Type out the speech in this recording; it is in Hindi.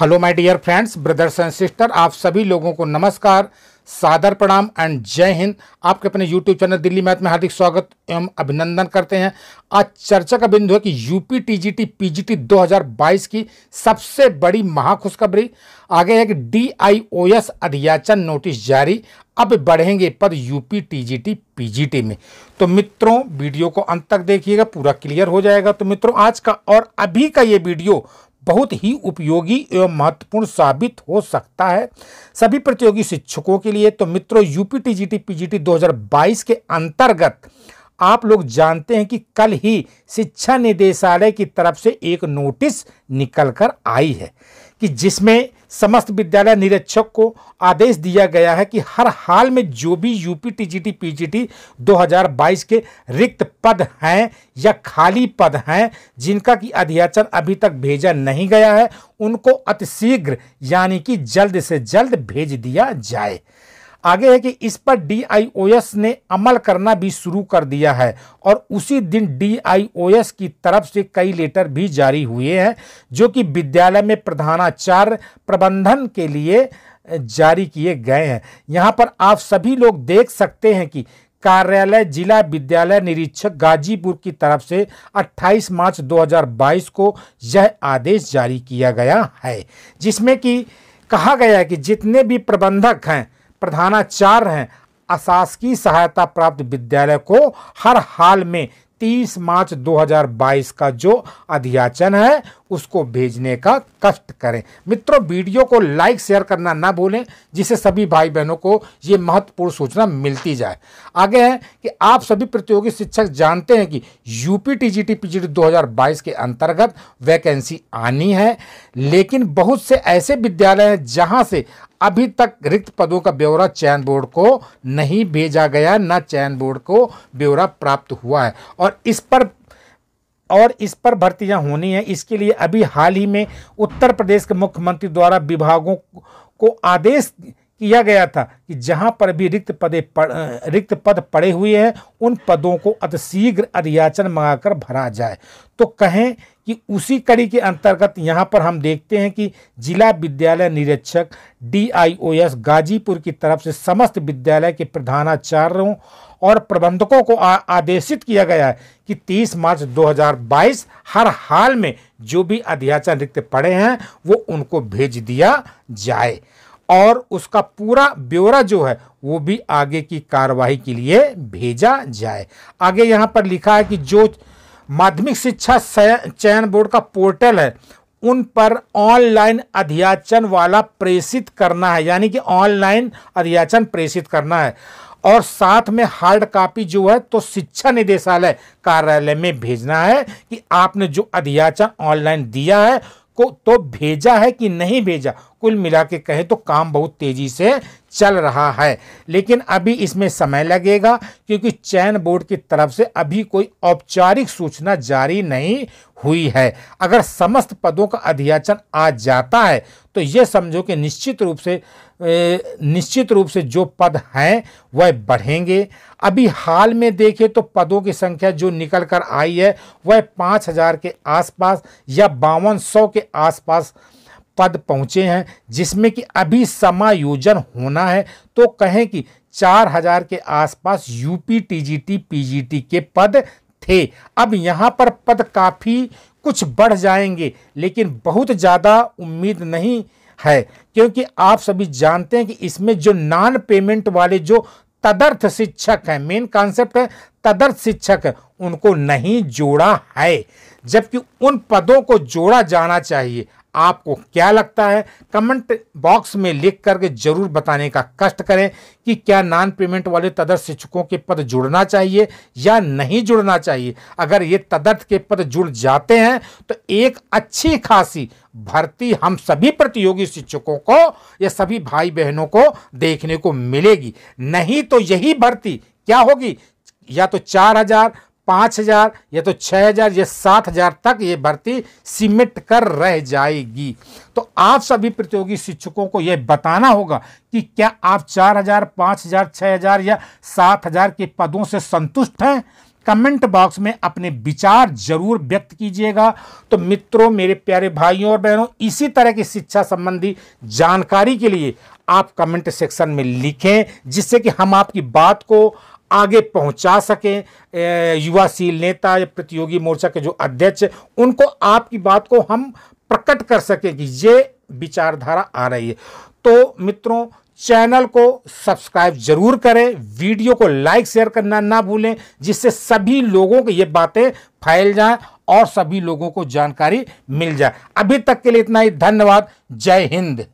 hello my dear friends brothers and sister आप सभी लोगों को नमस्कार सादर प्रणाम एंड जय हिंद आपके अपने यूट्यूब चैनल दिल्ली मैथ में हार्दिक स्वागत एवं अभिनंदन करते हैं आज चर्चा का बिंदु है कि यूपी टीजीटी पीजीटी 2022 की सबसे बड़ी महाखुशखबरी आगे है कि डीआईओएस अधियाचन नोटिस जारी अब बढ़ेंगे पद यूपी टीजीटी पीजीटी में तो मित्रों वीडियो को अंत तक देखिएगा पूरा क्लियर हो जाएगा तो मित्रों आज का और अभी का ये वीडियो बहुत ही उपयोगी एवं महत्वपूर्ण साबित हो सकता है सभी प्रतियोगी शिक्षकों के लिए तो मित्रों UP T G T P G T दो के अंतर्गत आप लोग जानते हैं कि कल ही शिक्षा निदेशालय की तरफ से एक नोटिस निकल कर आई है कि जिसमें समस्त विद्यालय निरीक्षक को आदेश दिया गया है कि हर हाल में जो भी यूपी टीजीटी पीजीटी 2022 के रिक्त पद हैं या खाली पद हैं जिनका कि अध्याचन अभी तक भेजा नहीं गया है उनको अतिशीघ्र यानी कि जल्द से जल्द भेज दिया जाए आगे है कि इस पर डीआईओएस ने अमल करना भी शुरू कर दिया है और उसी दिन डीआईओएस की तरफ से कई लेटर भी जारी हुए हैं जो कि विद्यालय में प्रधानाचार्य प्रबंधन के लिए जारी किए गए हैं यहाँ पर आप सभी लोग देख सकते हैं कि कार्यालय जिला विद्यालय निरीक्षक गाजीपुर की तरफ से 28 मार्च 2022 को यह आदेश जारी किया गया है जिसमें कि कहा गया है कि जितने भी प्रबंधक हैं प्रधानाचार्य हैं अशासकीय सहायता प्राप्त विद्यालय को हर हाल में 30 मार्च 2022 का जो अध्याचन है उसको भेजने का कष्ट करें मित्रों वीडियो को लाइक शेयर करना ना भूलें जिससे सभी भाई बहनों को ये महत्वपूर्ण सूचना मिलती जाए आगे है कि आप सभी प्रतियोगी शिक्षक जानते हैं कि UP T G T P G T दो के अंतर्गत वैकेंसी आनी है लेकिन बहुत से ऐसे विद्यालय हैं जहाँ से अभी तक रिक्त पदों का ब्यौरा चयन बोर्ड को नहीं भेजा गया न चयन बोर्ड को ब्यौरा प्राप्त हुआ है और इस पर और इस पर भर्तियां होनी है इसके लिए अभी हाल ही में उत्तर प्रदेश के मुख्यमंत्री द्वारा विभागों को आदेश किया गया था कि जहां पर भी रिक्त पदे पड़, रिक्त पद पड़े हुए हैं उन पदों को अतिशीघ्र अधियाचन मंगाकर भरा जाए तो कहें कि उसी कड़ी के अंतर्गत यहां पर हम देखते हैं कि जिला विद्यालय निरीक्षक डीआईओएस गाजीपुर की तरफ से समस्त विद्यालय के प्रधानाचार्यों और प्रबंधकों को आ, आदेशित किया गया है कि 30 मार्च 2022 हर हाल में जो भी अध्याचन रिक्त पड़े हैं वो उनको भेज दिया जाए और उसका पूरा ब्यौरा जो है वो भी आगे की कार्रवाई के लिए भेजा जाए आगे यहाँ पर लिखा है कि जो माध्यमिक शिक्षा चयन बोर्ड का पोर्टल है उन पर ऑनलाइन अध्याचन वाला प्रेषित करना है यानी कि ऑनलाइन अध्याचन प्रेषित करना है और साथ में हार्ड कॉपी जो है तो शिक्षा निदेशालय कार्यालय में भेजना है कि आपने जो अध्याचन ऑनलाइन दिया है को तो भेजा है कि नहीं भेजा कुल मिला के कहें तो काम बहुत तेज़ी से चल रहा है लेकिन अभी इसमें समय लगेगा क्योंकि चयन बोर्ड की तरफ से अभी कोई औपचारिक सूचना जारी नहीं हुई है अगर समस्त पदों का अध्याचन आ जाता है तो ये समझो कि निश्चित रूप से निश्चित रूप से जो पद हैं वह बढ़ेंगे अभी हाल में देखें तो पदों की संख्या जो निकल कर आई है वह पाँच हज़ार के आसपास या बावन सौ के आसपास पद पहुँचे हैं जिसमें कि अभी समायोजन होना है तो कहें कि चार हजार के आसपास यूपी टीजीटी पीजीटी के पद थे अब यहाँ पर पद काफ़ी कुछ बढ़ जाएंगे लेकिन बहुत ज़्यादा उम्मीद नहीं है क्योंकि आप सभी जानते हैं कि इसमें जो नॉन पेमेंट वाले जो तदर्थ शिक्षक हैं मेन कॉन्सेप्ट है तदर्थ शिक्षक उनको नहीं जोड़ा है जबकि उन पदों को जोड़ा जाना चाहिए आपको क्या लगता है कमेंट बॉक्स में लिख करके जरूर बताने का कष्ट करें कि क्या नॉन पेमेंट वाले तदर्थ शिक्षकों के पद जुड़ना चाहिए या नहीं जुड़ना चाहिए अगर ये तदर्थ के पद जुड़ जाते हैं तो एक अच्छी खासी भर्ती हम सभी प्रतियोगी शिक्षकों को या सभी भाई बहनों को देखने को मिलेगी नहीं तो यही भर्ती क्या होगी या तो चार हजार पाँच हजार या तो छः हजार या सात हजार तक ये भर्ती सिमट कर रह जाएगी तो आप सभी प्रतियोगी शिक्षकों को यह बताना होगा कि क्या आप चार हजार पाँच हजार छः हजार या सात हजार के पदों से संतुष्ट हैं कमेंट बॉक्स में अपने विचार जरूर व्यक्त कीजिएगा तो मित्रों मेरे प्यारे भाइयों और बहनों इसी तरह की शिक्षा संबंधी जानकारी के लिए आप कमेंट सेक्शन में लिखें जिससे कि हम आपकी बात को आगे पहुंचा सकें युवाशील नेता या प्रतियोगी मोर्चा के जो अध्यक्ष उनको आपकी बात को हम प्रकट कर सकें कि ये विचारधारा आ रही है तो मित्रों चैनल को सब्सक्राइब जरूर करें वीडियो को लाइक शेयर करना ना भूलें जिससे सभी लोगों को ये बातें फैल जाएं और सभी लोगों को जानकारी मिल जाए अभी तक के लिए इतना ही धन्यवाद जय हिंद